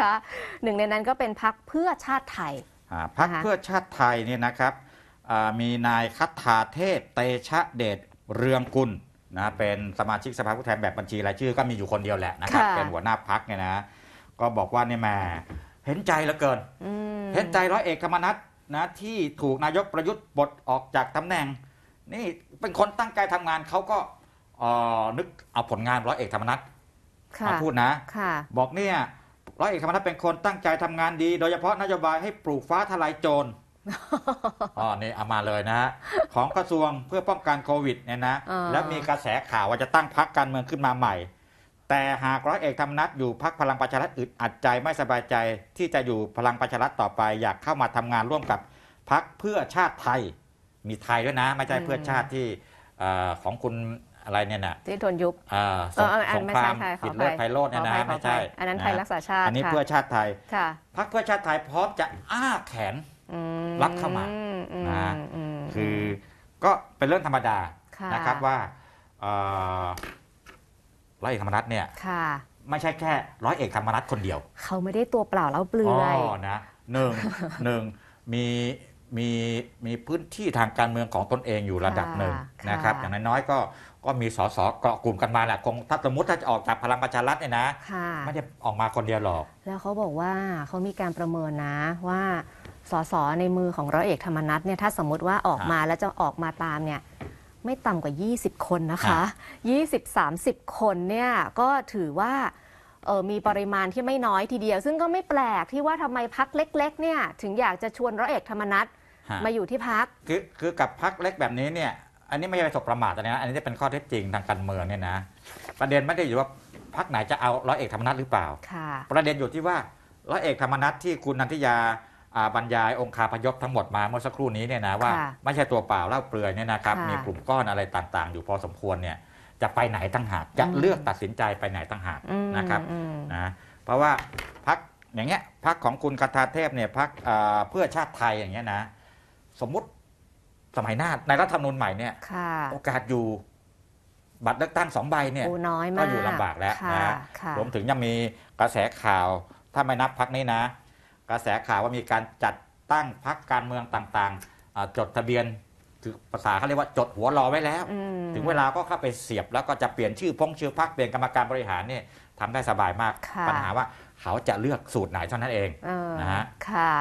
คะหนึ่งในนั้นก็เป็นพักเพื่อชาติไทยพักเพื่อชาติไทยเนี่ยนะครับ มีนายคัตถาเทพเตชะเดชเรืองกุลนะเป็นสมาชิกสภาผู้แทนแบบบัญชี รายชื่อก็มีอยู่คนเดียวแหละนะครับ เป็นหัวหน้าพักเนี่ยนะก็บอกว่าเนี่ยแม่เห็นใจเหลือเกินเห็นใจร้อยเอกธรรมนัฐนะที่ถูกนายกประยุทธ์ปลดออกจากตำแหน่ง นี่เป็นคนตั้งใจทำงานเขาก็นึกเอาผลงานร้อยเอกธรรมนัฐมาพูดนะะบอกเนี่ยร้อยเอกธรรมนัฐเป็นคนตั้งใจทำงานดี โดยเฉพาะนโยบายให้ปลูกฟ้าทลายโจรอ๋อนี่เอามาเลยนะฮะของกระทรวงเพื่อป้องกันโควิดเนี่ยนะ และมีกระแสข่าวว่าจะตั้งพักการเมืองขึ้นมาใหม่ แต่หากร้อยเอกธรรมนัฐอยู่พักพลังประชารัฐอึดอัดใจไม่สบายใจที่จะอยู่พลังประชารัฐต่อไป อยากเข้ามาทำงานร่วมกับพักเพื่อชาติไทยมีไทยด้วยนะ ไม่ใช่เพื่อชาติที่ของคุณอะไรเนี่ยนะที่โดนยุบ่สงมควรามผิดเลือดไพโรจน์เนี่ยนะไม่ใช่อันนั้น ไทย รักษาชาติอันนี้เพื่อชาติไทยค่ะพรรคเพื่อชาติไทยพร้อมจะอ้าแขนรับเข้ามานะคือก็เป็นเรื่องธรรมดานะครับว่าร้อยเอกธรรมนัฐเนี่ยค่ะ ไม่ใช่แค่ ร้อยเอกธรรมนัฐคนเดียว เขาไม่ได้ตัวเปล่าแล้วเปลือยอ๋อนะหนึ่งหนึ่งมีมีมีพื้นที่ทางการเมืองของตนเองอยู่ระดับหนึ่งนะครับ อย่างน้อยๆก็ก็มีสสเกาะกลุ่มกันมาแหละคงถ้าสมมติถ้าจะออกจากพลังประชารัฐเนี่ยนะไม่ได้ออกมาคนเดียวหรอก แล้วเขาบอกว่าเขามีการประเมินนะว่าสสในมือของร้อยเอกธรรมนัฐเนี่ยถ้าสมมติว่าออกมาแล้วจะออกมาตามเนี่ยไม่ต่ำกว่า 20 คนนะคะ 20-30 คนเนี่ยก็ถือว่าออมีปริมาณที่ไม่น้อยทีเดียว ซึ่งก็ไม่แปลกที่ว่าทำไมพักเล็กๆเนี่ยถึงอยากจะชวนร้อยเอกธรรมนัฐมาอยู่ที่พักคือคือกับพักเล็กแบบนี้เนี่ยอันนี้ไม่ใช่ไปสบประมาทนะ อันนี้จะเป็นข้อเท็จจริงทางการเมืองเนี่ยนะประเด็นไม่ได้อยู่ว่าพักไหนจะเอาร้อยเอกธรรมนัฐหรือเปล่าประเด็นอยู่ที่ว่าร้อยเอกธรรมนัฐที่คุณนันทิยาบรรยายองค์คาพยพทั้งหมดมาเมื่อสักครู่นี้เนี่ยนะว่าไม่ใช่ตัวเปล่าเล่าเปลือยเนี่ยนะครับมีกลุ่มก้อนอะไรต่างๆ อยู่พอสมควรเนี่ยจะไปไหนตั้งหากจะเลือกตัดสินใจไปไหนตั้งหากนะครับนะเพราะว่าพักอย่างเงี้ยพักของคุณคาทาเทพเนี่ยพักเพื่อชาติไทยอย่างเงี้ยนะสมมติสมัยหน้าในรัฐธรรมนูญใหม่เนี่ยโอกาสอยู่บัตรเลือกตั้งสองใบเนี่ยยก็อยู่ลำบากแล้วนะรวมถึงยังมีกระแสข่าวถ้าไม่นับพักนี้นะ กระแสข่าวว่ามีการจัดตั้งพักการเมืองต่างๆจดทะเบียนถือภาษาเขาเรียกว่าจดหัวรอไว้แล้วถึงเวลาก็เข้าไปเสียบแล้วก็จะเปลี่ยนชื่อพงชื่อพักเปลี่ยนกรรมการบริหารเนี่ยทำได้สบายมากปัญหาว่าเขาจะเลือกสูตรไหนเท่านั้นเองนะฮะค่ะ